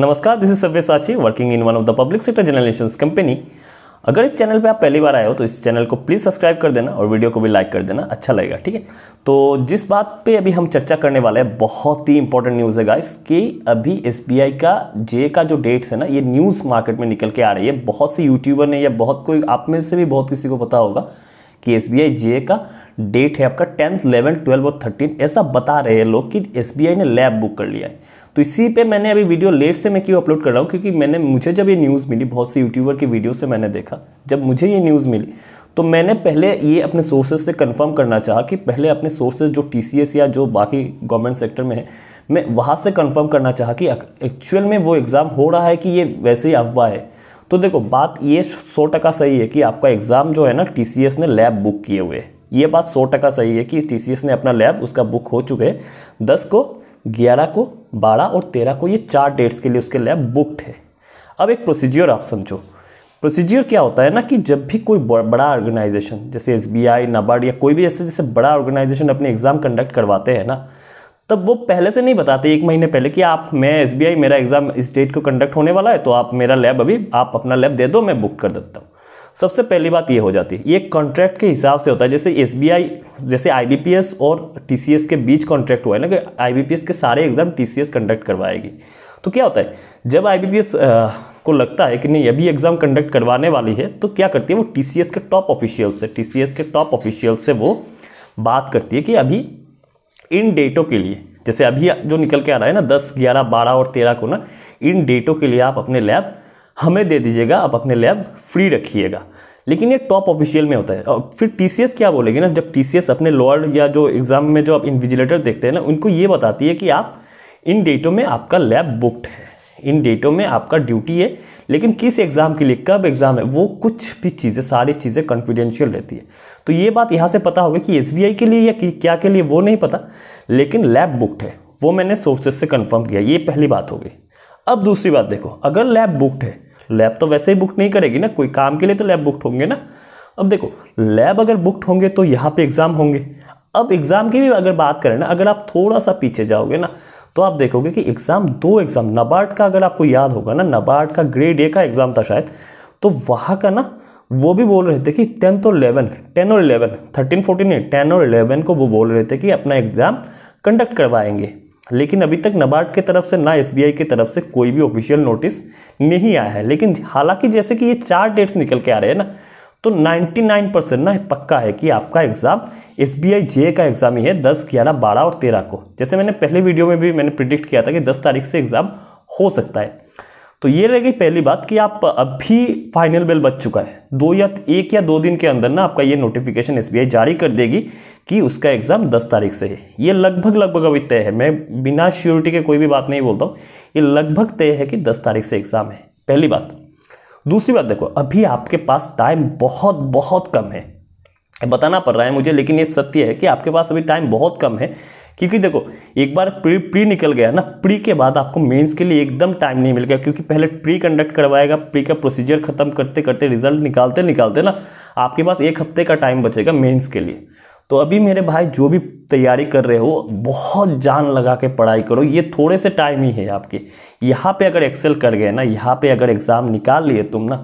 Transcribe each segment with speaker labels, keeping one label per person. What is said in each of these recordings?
Speaker 1: नमस्कार this is सभ्य साची working in one of the public sector general company अगर इस चैनल पे आप पहली बार आए हो तो इस चैनल को प्लीज़ सब्सक्राइब कर देना और वीडियो को भी लाइक कर देना अच्छा लगेगा ठीक है तो जिस बात पे अभी हम चर्चा करने वाले हैं बहुत ही इंपॉर्टेंट न्यूज़ है गाइस कि अभी एस का जे का जो डेट्स है ना ये न्यूज़ मार्केट में निकल के आ रही है बहुत से यूट्यूबर ने या बहुत कोई आप में से भी बहुत किसी को पता होगा कि एस बी का डेट है आपका टेंथ इलेवन ट्वेल्व और थर्टीन ऐसा बता रहे हैं लोग कि एस ने लैब बुक कर लिया है तो इसी पे मैंने अभी वीडियो लेट से मैं क्यों अपलोड कर रहा हूँ क्योंकि मैंने मुझे जब ये न्यूज़ मिली बहुत से यूट्यूबर की वीडियो से मैंने देखा जब मुझे ये न्यूज़ मिली तो मैंने पहले ये अपने सोर्सेज से कंफर्म करना चाहा कि पहले अपने सोर्सेज जो टी या जो बाकी गवर्नमेंट सेक्टर में है मैं वहाँ से कन्फर्म करना चाहा कि एक्चुअल में वो एग्ज़ाम हो रहा है कि ये वैसे ही अफवाह है तो देखो बात ये सौ टका सही है कि आपका एग्ज़ाम जो है ना टी ने लैब बुक किए हुए है ये बात सौ टका सही है कि टी ने अपना लैब उसका बुक हो चुके हैं दस को ग्यारह को बारह और तेरह को ये चार डेट्स के लिए उसके लैब बुकड है अब एक प्रोसीजियर आप समझो प्रोसीजियर क्या होता है ना कि जब भी कोई बड़ा ऑर्गेनाइजेशन जैसे एस बी आई या कोई भी ऐसे जैसे बड़ा ऑर्गेनाइजेशन अपने एग्ज़ाम कंडक्ट करवाते हैं ना तब वो पहले से नहीं बताते एक महीने पहले कि आप मैं एस बी आई मेरा एग्ज़ाम इस डेट को कंडक्ट होने वाला है तो आप मेरा लैब अभी आप अपना लैब दे दो मैं बुक कर देता हूँ सबसे पहली बात ये हो जाती है ये कॉन्ट्रैक्ट के हिसाब से होता है जैसे एस जैसे आई और टी के बीच कॉन्ट्रैक्ट हुआ है ना कि आई के सारे एग्जाम टी कंडक्ट करवाएगी तो क्या होता है जब आई को लगता है कि नहीं अभी एग्ज़ाम कंडक्ट करवाने वाली है तो क्या करती है वो टी के टॉप ऑफिशियल से टी के टॉप ऑफिशियल से वो बात करती है कि अभी इन डेटों के लिए जैसे अभी जो निकल के आ रहा है ना दस ग्यारह बारह और तेरह को ना इन डेटों के लिए आप अपने लैब हमें दे दीजिएगा आप अपने लैब फ्री रखिएगा लेकिन ये टॉप ऑफिशियल में होता है और फिर टी क्या बोलेगी ना जब टी अपने लोअर या जो एग्ज़ाम में जो आप इन्विजिलेटर देखते हैं ना उनको ये बताती है कि आप इन डेटों में आपका लैब बुक्ड है इन डेटों में आपका ड्यूटी है लेकिन किस एग्ज़ाम के लिए कब एग्ज़ाम है वो कुछ भी चीज़ें सारी चीज़ें कॉन्फिडेंशियल रहती है तो ये बात यहाँ से पता होगा कि एस के लिए या क्या के लिए वो नहीं पता लेकिन लैब बुक्ड है वो मैंने सोर्सेज से कन्फर्म किया ये पहली बात होगी अब दूसरी बात देखो अगर लैब बुकड है लैब तो वैसे ही बुक नहीं करेगी ना कोई काम के लिए तो लैब बुकड होंगे ना अब देखो लैब अगर बुकड होंगे तो यहाँ पे एग्ज़ाम होंगे अब एग्ज़ाम की भी अगर बात करें ना अगर आप थोड़ा सा पीछे जाओगे ना तो आप देखोगे कि एग्ज़ाम दो एग्ज़ाम नबार्ड का अगर आपको याद होगा ना नबार्ड का ग्रेड ए का एग्ज़ाम था शायद तो वहाँ का ना वो भी बोल रहे थे कि टेंथ और इलेवन टेन और इलेवन थर्टीन फोर्टीन नहीं टेन और इलेवन को वो बोल रहे थे कि अपना एग्ज़ाम कंडक्ट करवाएंगे लेकिन अभी तक नबार्ड की तरफ से ना एसबीआई की तरफ से कोई भी ऑफिशियल नोटिस नहीं आया है लेकिन हालांकि जैसे कि ये चार डेट्स निकल के आ रहे हैं ना तो 99 परसेंट ना पक्का है कि आपका exam S B I J का एग्ज़ाम ही है 10, 11, 12 और 13 को जैसे मैंने पहले वीडियो में भी मैंने प्रिडिक्ट किया था कि 10 तारीख से एग्ज़ाम हो सकता है तो ये रह गई पहली बात कि आप अभी फाइनल बेल बच चुका है दो या एक या दो दिन के अंदर ना आपका ये नोटिफिकेशन एसबीआई जारी कर देगी कि उसका एग्ज़ाम 10 तारीख से है ये लगभग लगभग अभी तय है मैं बिना श्योरिटी के कोई भी बात नहीं बोलता हूँ ये लगभग तय है कि दस तारीख से एग्ज़ाम है पहली बात दूसरी बात देखो अभी आपके पास टाइम बहुत बहुत कम है बताना पड़ रहा है मुझे लेकिन ये सत्य है कि आपके पास अभी टाइम बहुत कम है क्योंकि देखो एक बार प्री प्री निकल गया ना प्री के बाद आपको मेंस के लिए एकदम टाइम नहीं मिल गया क्योंकि पहले प्री कंडक्ट करवाएगा प्री का प्रोसीजर खत्म करते करते रिजल्ट निकालते निकालते ना आपके पास एक हफ्ते का टाइम बचेगा मेंस के लिए तो अभी मेरे भाई जो भी तैयारी कर रहे हो बहुत जान लगा के पढ़ाई करो ये थोड़े से टाइम ही है आपके यहाँ पे अगर एक्सेल कर गए ना यहाँ पे अगर एग्ज़ाम निकाल लिए तुम ना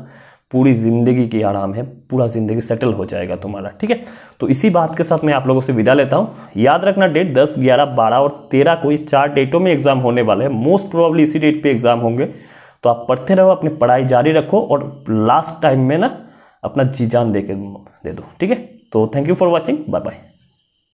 Speaker 1: पूरी ज़िंदगी की आराम है पूरा ज़िंदगी सेटल हो जाएगा तुम्हारा ठीक है तो इसी बात के साथ मैं आप लोगों से विदा लेता हूँ याद रखना डेट 10, 11, 12 और 13 को ये चार डेटों में एग्ज़ाम होने वाले हैं मोस्ट प्रोबेबली इसी डेट पे एग्ज़ाम होंगे तो आप पढ़ते रहो अपनी पढ़ाई जारी रखो और लास्ट टाइम में ना अपना जी जान दे दे दो ठीक है तो thank you for watching bye bye